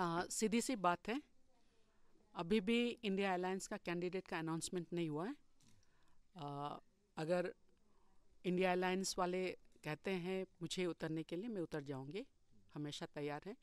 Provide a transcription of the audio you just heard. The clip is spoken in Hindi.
आ, सीधी सी बात है अभी भी इंडिया एयरलाइंस का कैंडिडेट का अनाउंसमेंट नहीं हुआ है आ, अगर इंडिया एयरलाइंस वाले कहते हैं मुझे उतरने के लिए मैं उतर जाऊंगी हमेशा तैयार है